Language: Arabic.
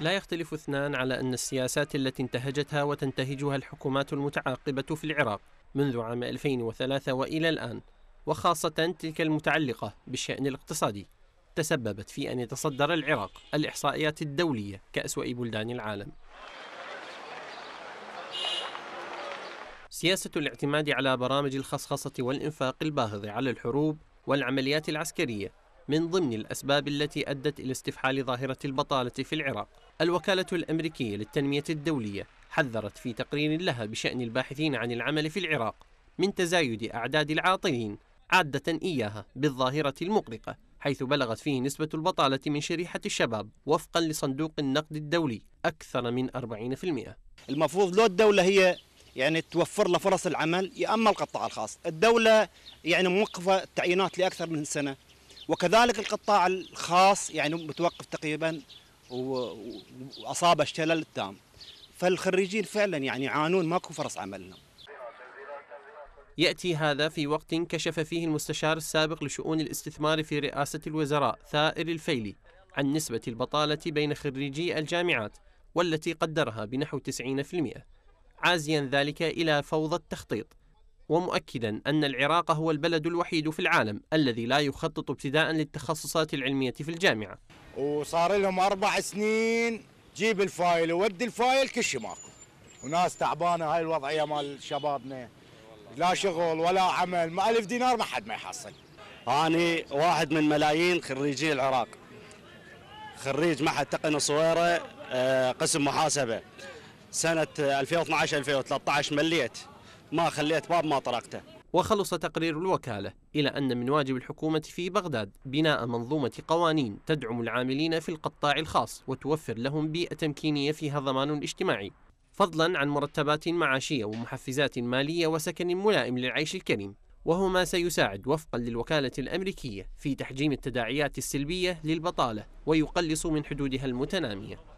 لا يختلف اثنان على أن السياسات التي انتهجتها وتنتهجها الحكومات المتعاقبة في العراق منذ عام 2003 وإلى الآن وخاصة تلك المتعلقة بالشأن الاقتصادي تسببت في أن يتصدر العراق الإحصائيات الدولية كأسوأ بلدان العالم سياسة الاعتماد على برامج الخصخصة والإنفاق الباهظ على الحروب والعمليات العسكرية من ضمن الأسباب التي أدت إلى استفحال ظاهرة البطالة في العراق الوكالة الأمريكية للتنمية الدولية حذرت في تقرير لها بشأن الباحثين عن العمل في العراق من تزايد أعداد العاطلين عادة إياها بالظاهرة المقلقة حيث بلغت فيه نسبة البطالة من شريحة الشباب وفقا لصندوق النقد الدولي أكثر من 40% المفروض لو الدولة هي يعني توفر له فرص العمل يا اما القطاع الخاص، الدوله يعني موقفه التعيينات لاكثر من سنه وكذلك القطاع الخاص يعني متوقف تقريبا واصابه شلل تام فالخريجين فعلا يعني يعانون ماكو فرص عمل لهم يأتي هذا في وقت كشف فيه المستشار السابق لشؤون الاستثمار في رئاسة الوزراء ثائر الفيلي عن نسبة البطالة بين خريجي الجامعات والتي قدرها بنحو 90% عازيا ذلك إلى فوضى التخطيط ومؤكدا أن العراق هو البلد الوحيد في العالم الذي لا يخطط ابتداء للتخصصات العلمية في الجامعة وصار لهم أربع سنين جيب الفايل وودي الفايل كل شيء ماكو وناس تعبانة هاي الوضعية مال شبابنا لا شغل ولا عمل ما ألف دينار ما حد ما يحصل أنا واحد من ملايين خريجي العراق خريج معهد تقن صويره آه، قسم محاسبة سنة 2012 2013 مليت ما خليت باب ما طرقته وخلص تقرير الوكالة إلى أن من واجب الحكومة في بغداد بناء منظومة قوانين تدعم العاملين في القطاع الخاص وتوفر لهم بيئة تمكينية فيها ضمان اجتماعي فضلا عن مرتبات معاشية ومحفزات مالية وسكن ملائم للعيش الكريم وهو ما سيساعد وفقا للوكالة الأمريكية في تحجيم التداعيات السلبية للبطالة ويقلص من حدودها المتنامية